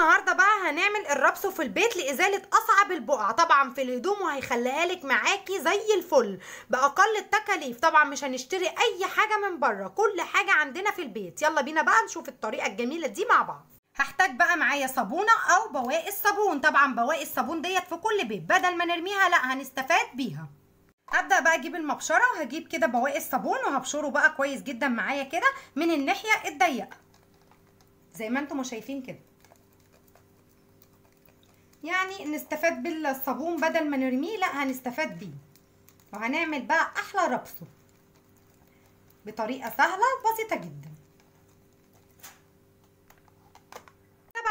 النهارده بقى هنعمل الربسو في البيت لازاله اصعب البقع طبعا في الهدوم وهيخليها لك معاكي زي الفل باقل التكاليف طبعا مش هنشتري اي حاجه من بره كل حاجه عندنا في البيت يلا بينا بقى نشوف الطريقه الجميله دي مع بعض هحتاج بقى معايا صابونه او بواقي الصابون طبعا بواقي الصابون ديت في كل بيت بدل ما نرميها لا هنستفاد بيها ابدا بقى اجيب المبشره وهجيب كده بواقي الصابون وهبشره بقى كويس جدا معايا كده من الناحيه الضيقه زي ما انتم شايفين كده يعني نستفاد بالصابون بدل ما نرميه لا هنستفاد بيه وهنعمل بقى احلى ربصه بطريقه سهله وبسيطه جدا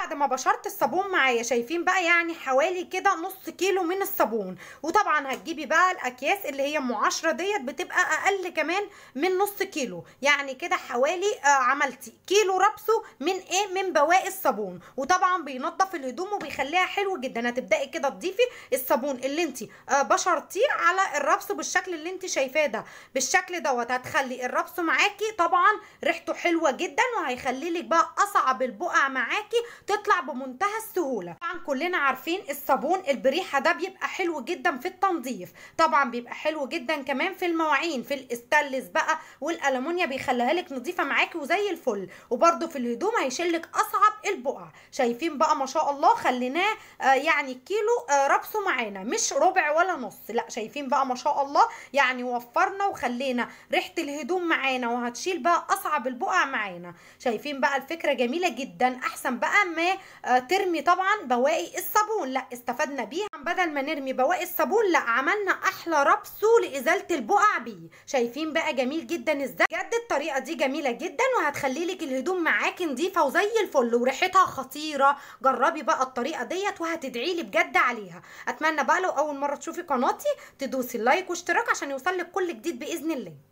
بعد ما بشرت الصابون معايا شايفين بقى يعني حوالي كده نص كيلو من الصابون وطبعا هتجيبي بقى الاكياس اللي هي معاشرة ديت بتبقى اقل كمان من نص كيلو يعني كده حوالي آه عملتي كيلو ربسه من ايه من بواقي الصابون وطبعا بينضف الهدوم وبيخليها حلو جدا هتبداي كده تضيفي الصابون اللي انت آه بشرتيه على الربسه بالشكل اللي انت شايفاه ده بالشكل دوت هتخلي الربسه معاكي طبعا ريحته حلوه جدا وهيخلي لك بقى اصعب البقع معاكي بتطلع بمنتهى السهوله طبعا كلنا عارفين الصابون البريحه ده بيبقى حلو جدا في التنظيف طبعا بيبقى حلو جدا كمان في المواعين في الاستانلس بقى والالومنيا بيخليها لك نظيفه معاكي وزي الفل وبرده في الهدوم هيشلك اصعب البقع شايفين بقى ما شاء الله خليناه آه، يعني كيلو آه، ربسه معانا مش ربع ولا نص لا شايفين بقى ما شاء الله يعني وفرنا وخلينا ريحه الهدوم معانا وهتشيل بقى اصعب البقع معانا شايفين بقى الفكره جميله جدا احسن بقى ما آه، ترمي طبعا بواقي الصابون لا استفدنا بيها بدل ما نرمي بواقي الصابون لا عملنا احلى ربسه لازاله البقع بيه شايفين بقى جميل جدا ازاي بجد الطريقه دي جميله جدا وهتخلي لك الهدوم معاكي نظيفه وزي الفل وريحتها خطيره جربي بقى الطريقه ديت وهتدعي لي بجد عليها اتمنى بقى لو اول مره تشوفي قناتي تدوسي اللايك واشتراك عشان يوصل لك كل جديد باذن الله